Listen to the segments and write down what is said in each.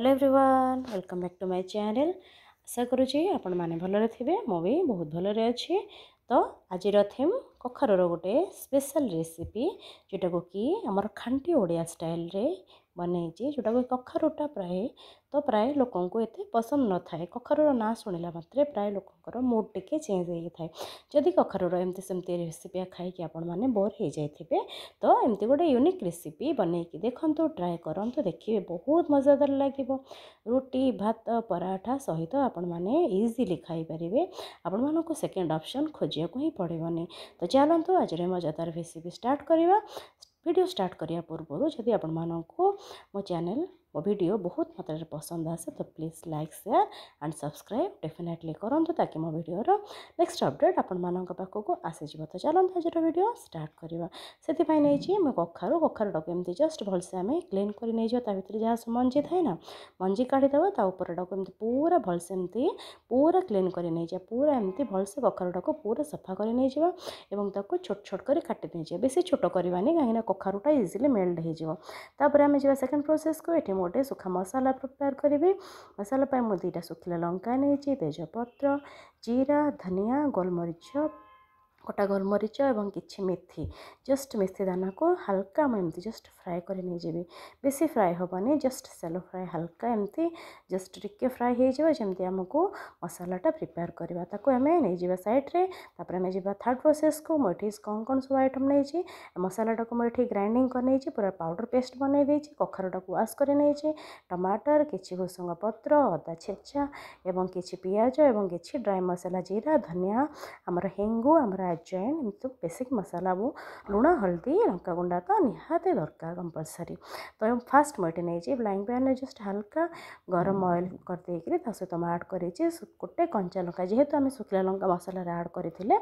hello everyone welcome back to my channel ଆଶା କରୁଛି ଆପଣମାନେ ଭଲରେ ଥିବେ ମୁଁ ବି ବହୁତ ଭଲରେ ଅଛି ତ ଆଜିର ଥିମ୍ କଖାରୁର ଗୋଟେ ସ୍ପେଶାଲ୍ ରେସିପି ଯେଉଁଟାକୁ କି ଆମର ଖାଣ୍ଟି ଓଡ଼ିଆ ଷ୍ଟାଇଲ୍ରେ ବନେଇଛି ଯେଉଁଟାକୁ କଖାରୁଟା ପ୍ରାୟ ତ ପ୍ରାୟ ଲୋକଙ୍କୁ ଏତେ ପସନ୍ଦ ନଥାଏ କଖାରୁର ନାଁ ଶୁଣିଲା ମାତ୍ରେ ପ୍ରାୟ ଲୋକଙ୍କର ମୁଡ୍ ଟିକେ ଚେଞ୍ଜ ହେଇଯାଇଥାଏ ଯଦି କଖାରୁର ଏମିତି ସେମିତି ରେସିପି ଖାଇକି ଆପଣମାନେ ବୋର୍ ହେଇଯାଇଥିବେ ତ ଏମିତି ଗୋଟେ ୟୁନିକ୍ ରେସିପି ବନେଇକି ଦେଖନ୍ତୁ ଟ୍ରାଏ କରନ୍ତୁ ଦେଖିବେ ବହୁତ ମଜାଦାର ଲାଗିବ ରୁଟି ଭାତ ପରାଠା ସହିତ ଆପଣମାନେ ଇଜିଲି ଖାଇପାରିବେ ଆପଣମାନଙ୍କୁ ସେକେଣ୍ଡ ଅପସନ୍ ଖୋଜିବାକୁ ହିଁ ପଡ଼ିବନି ତ ଚାଲନ୍ତୁ ଆଜିର ମଜାଦାର ରେସିପି ଷ୍ଟାର୍ଟ କରିବା ଭିଡ଼ିଓ ଷ୍ଟାର୍ଟ କରିବା ପୂର୍ବରୁ ଯଦି ଆପଣମାନଙ୍କୁ ମୋ ଚ୍ୟାନେଲ୍ ମୋ ଭିଡ଼ିଓ ବହୁତ ମାତ୍ରାରେ ପସନ୍ଦ ଆସେ ତ please like share and subscribe definitely କରନ୍ତୁ ତାକି ମୋ ଭିଡ଼ିଓର ନେକ୍ସଟ ଅପଡ଼େଟ୍ ଆପଣମାନଙ୍କ ପାଖକୁ ଆସିଯିବ ତ ଚାଲନ୍ତୁ ଆଜିର ଭିଡ଼ିଓ ଷ୍ଟାର୍ଟ କରିବା ସେଥିପାଇଁ ନେଇଛି ମୁଁ କଖାରୁ କଖାରୁଟାକୁ ଏମିତି ଜଷ୍ଟ ଭଲସେ ଆମେ କ୍ଲିନ୍ କରି ନେଇଯିବା ତା ଭିତରେ ଯାହା ମଞ୍ଜି ଥାଏ ନା ମଞ୍ଜି କାଢ଼ିଦେବା ତା ଉପରଟାକୁ ଏମିତି ପୁରା ଭଲସେ ଏମିତି ପୁରା କ୍ଲିନ୍ କରି ନେଇଯିବା ପୁରା ଏମିତି ଭଲସେ କଖାରୁଟାକୁ ପୁରା ସଫା କରି ନେଇଯିବା ଏବଂ ତାକୁ ଛୋଟ ଛୋଟ କରି କାଟି ନେଇଯିବା ବେଶୀ ଛୋଟ କରିବାନି କାହିଁକିନା କଖାରୁଟା ଇଜିଲି ମେଲ୍ଟ ହେଇଯିବ ତାପରେ ଆମେ ଯିବା ସେକେଣ୍ଡ ପ୍ରୋସେସ୍କୁ ଏଠି ଗୋଟେ ସୁଖା ମସଲା ପ୍ରିପେୟାର୍ କରିବି ମସଲା ପାଇଁ ମୁଁ ଦୁଇଟା ଶୁଖିଲା ଲଙ୍କା ନେଇଛି ତେଜପତ୍ର ଜିରା ଧନିଆ ଗୋଲମରିଚ গোটা গোলমরিচ এবং কিছু মেথি জস্ট মেথি দানাকে হালকা এমতি জস্ট ফ্রাই করে নিয়ে যাবি বেশি ফ্রাই হবনি জস্ট সেলো ফ্রাই হালকা এমতি জস্ট টিকে ফ্রাই হয়ে যাব যেমতি আমাকে মশলাটা প্রিপেয়ার করা তাকে আমি নিয়ে যা সাইড্রে তাপরে আমি যা থার্ড প্রোসেসকে মু এটি কম কম সব আইটম নিয়েছি মশলাটাকে মু এটি গ্রাইন্ডিং করে নিয়েছি পুরা পাউডর পেস্ট বনাই দিয়েছি কখারটাকে ওয়াশ করে নিয়েছি টমাটর কিছু ভূষঙ্গ পত্র অদা ছেচা এবং কিছু পিঁয়াজ এবং কিছু ড্রাই মশলা জিরা ধনিয়া আমার হেঙ্গু আমার ಕಜ್ಜಾಯ ನಿಮ್ಮದು ಬೇಸಿಗೆ ಮಸಾಲಾವು ಲುಣ ಹಳದಿ ಲಂಕಾ ಗುಂಡ ಆತ ನಿಹಾತೆ ದರକାର ಕಂಪಲ್ಸರಿ ତ ଫାଷ୍ଟ ମୁଁ ଏଠି ନେଇଛି ଫ୍ଲାଇଂ ପ୍ୟାନ୍ରେ ଜଷ୍ଟ ହାଲକା ଗରମ ଅଏଲ୍ କରିଦେଇକିରି ତା ସହିତ ମୁଁ ଆଡ଼୍ କରିଛି ଗୋଟେ କଞ୍ଚା ଲଙ୍କା ଯେହେତୁ ଆମେ ଶୁଖିଲା ଲଙ୍କା ମସଲାରେ ଆଡ଼୍ କରିଥିଲେ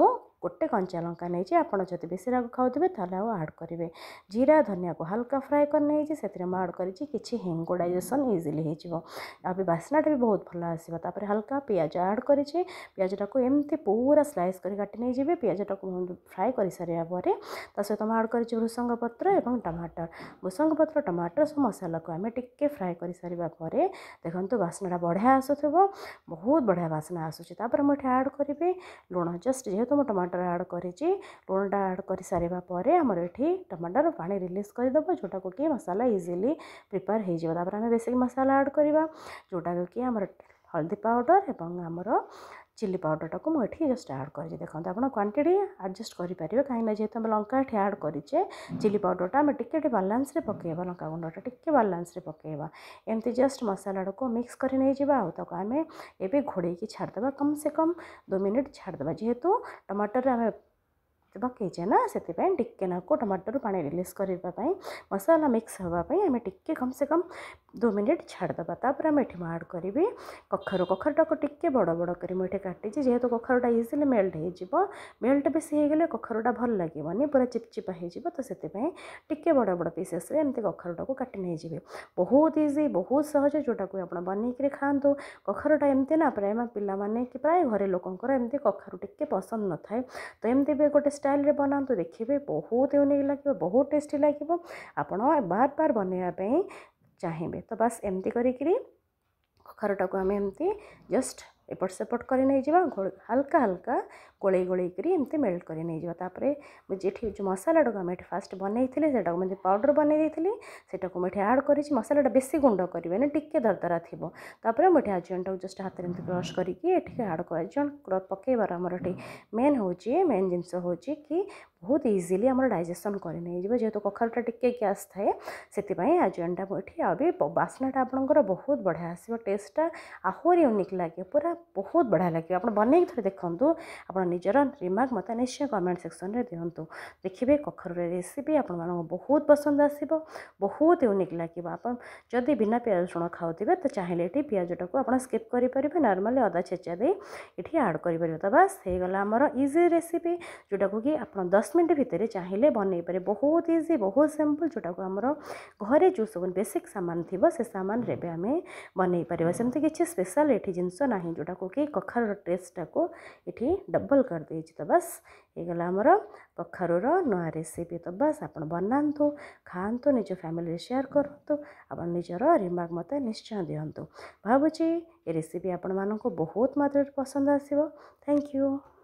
ମୁଁ ଗୋଟେ କଞ୍ଚା ଲଙ୍କା ନେଇଛି ଆପଣ ଯଦି ବେଶୀ ରାଗ ଖାଉଥିବେ ତାହେଲେ ଆଉ ଆଡ଼୍ କରିବେ ଜିରା ଧନିଆକୁ ହାଲକା ଫ୍ରାଏ କରି ନେଇଛି ସେଥିରେ ମୁଁ ଆଡ଼୍ କରିଛି କିଛି ହେଙ୍ଗୁ ଡାଇଜେସନ୍ ଇଜିଲି ହେଇଯିବ ଆଉ ବି ବାସ୍ନାଟା ବି ବହୁତ ଭଲ ଆସିବ ତାପରେ ହାଲକା ପିଆଜ ଆଡ଼୍ କରିଛି ପିଆଜଟାକୁ ଏମିତି ପୁରା ସ୍ଲାଇସ୍ କରି କାଟି ନେଇଯିବେ ପିଆଜଟାକୁ ଫ୍ରାଏ କରିସାରିବା ପରେ ତା ସହିତ ମୁଁ ଆଡ଼୍ କରିଛି ଭୃସଙ୍ଗ ପତ୍ର ଏବଂ ଟମାଟର ଭୃସଙ୍ଗ ପତ୍ର ଟମାଟର ସବୁ ମସଲାକୁ ଆମେ ଟିକେ ଫ୍ରାଏ କରିସାରିବା ପରେ ଦେଖନ୍ତୁ ବାସ୍ନାଟା ବଢ଼ିଆ ଆସୁଥିବ ବହୁତ ବଢ଼ିଆ ବାସ୍ନା ଆସୁଛି ତାପରେ ମୁଁ ଏଠି ଆଡ଼୍ କରିବି ଲୁଣ ଜଷ୍ଟ ଯେହେତୁ ମୁଁ ଟମାଟର ଟମାଟର ଆଡ଼୍ କରିଛି ଲୁଣଟା ଆଡ଼୍ କରିସାରିବା ପରେ ଆମର ଏଠି ଟମାଟର ପାଣି ରିଲିଜ୍ କରିଦେବ ଯେଉଁଟାକୁ କି ମସଲା ଇଜିଲି ପ୍ରିପେୟାର ହେଇଯିବ ତାପରେ ଆମେ ବେସିକ୍ ମସଲା ଆଡ଼୍ କରିବା ଯେଉଁଟାକୁ କି ଆମର ହଳଦୀ ପାଉଡ଼ର ଏବଂ ଆମର चिल्ली पाउडर टाक मुझे जस्ट आड कर देखते आप क्वांटीट आडजस्ट करेंगे कहीं जेहतु आम लंका ये आड करे चिल्ली पाउडर आम टे बालान्स पकेबा लंका गुंडा टी बालान्स पकेबा एमती जस्ट मसाला को मिक्स कर आम ए घोड़े छाड़देबा कम से कम दो मिनिट छाड़देबा जेहेतु टमाटर आम पकईना से टे नाकू टमाटर पाने रिलीज करने मसाला मिक्स हाँपे टी कम से कम दो मिनिट छाड़दापर आम ये आड करी कखारू कखारूटा को टी बड़ बड़ करेटी जेहेतु कखारूटा इजिली मेल्ट हो मेल्ट बेस होगी कखारूटा भल लगे पूरा चिपचिपा हो तो से टे बड़ बड़ पीसेस कखारूटा को काटि नहीं बहुत इजी बहुत सहज जोटा को आप बनकर खातु कखारूटा एमती ना प्राय पाने कि प्राय घर लोकर एम कखारू टे पसंद न था तो एमती भी गोटे ଷ୍ଟାଇଲ୍ରେ ବନାନ୍ତୁ ଦେଖିବେ ବହୁତ ୟୁନିକ୍ ଲାଗିବ ବହୁତ ଟେଷ୍ଟି ଲାଗିବ ଆପଣ ବାର ବାର ବନେଇବା ପାଇଁ ଚାହିଁବେ ତ ବାସ୍ ଏମିତି କରିକିରି କଖାରୁଟାକୁ ଆମେ ଏମିତି ଜଷ୍ଟ एपट सेपट कर हाल्का हाल्का गोल गोल करते मेल्ट कर जो मसालाटा फास्ट बनई थी पाउडर बनई सेड कर मसालाटा बेस गुंड करें टी दरदरा थी तपर मुझे आजेंटा जस्ट हाथ में क्रश करके आड कर पकेबार आम मेन हो मेन जिनस हूँ कि बहुत इजिली आम डाइजेसन करेतु कखारूटा टिके गैस थाए से आजेंटा मुझे बास्नाटा आप बहुत बढ़िया आसा टेस्टा आहरी यूनिक लगे पूरा बहुत बढ़िया लगे आप बन थे देखो निजर रिमार्क मत निश्चय कमेंट सेक्शन में दिंतु देखिए कखर रेसीपी आप बहुत पसंद आसो बहुत यूनिक लगे आपदी बिना पिज रसुण खाऊ तो चाहिए ये पिजटा को आज स्किप करेंगे नर्माली अदा छेचा दे ये आड करपर तो बास होमर इजी रेसीपी जोटा कि आप दस मिनिट भितर चाहिए बन पारे बहुत इजी बहुत सिंपल जोटा को आम घरे जो सब बेसिक सामान थी से सामान रे आम बन पार सेम किसी स्पेशल ये जिनस ना जो ଯୋଉଟାକୁ କି କଖାରୁର ଟେଷ୍ଟଟାକୁ ଏଠି ଡବଲ୍ କରିଦେଇଛି ତ ବାସ୍ ହେଇଗଲା ଆମର କଖାରୁର ନୂଆ ରେସିପି ତ ବାସ୍ ଆପଣ ବନାନ୍ତୁ ଖାଆନ୍ତୁ ନିଜ ଫ୍ୟାମିଲିରେ ସେୟାର୍ କରନ୍ତୁ ଆପଣ ନିଜର ରିମାର୍କ ମୋତେ ନିଶ୍ଚୟ ଦିଅନ୍ତୁ ଭାବୁଛି ଏ ରେସିପି ଆପଣମାନଙ୍କୁ ବହୁତ ମାତ୍ରାରେ ପସନ୍ଦ ଆସିବ ଥ୍ୟାଙ୍କ ୟୁ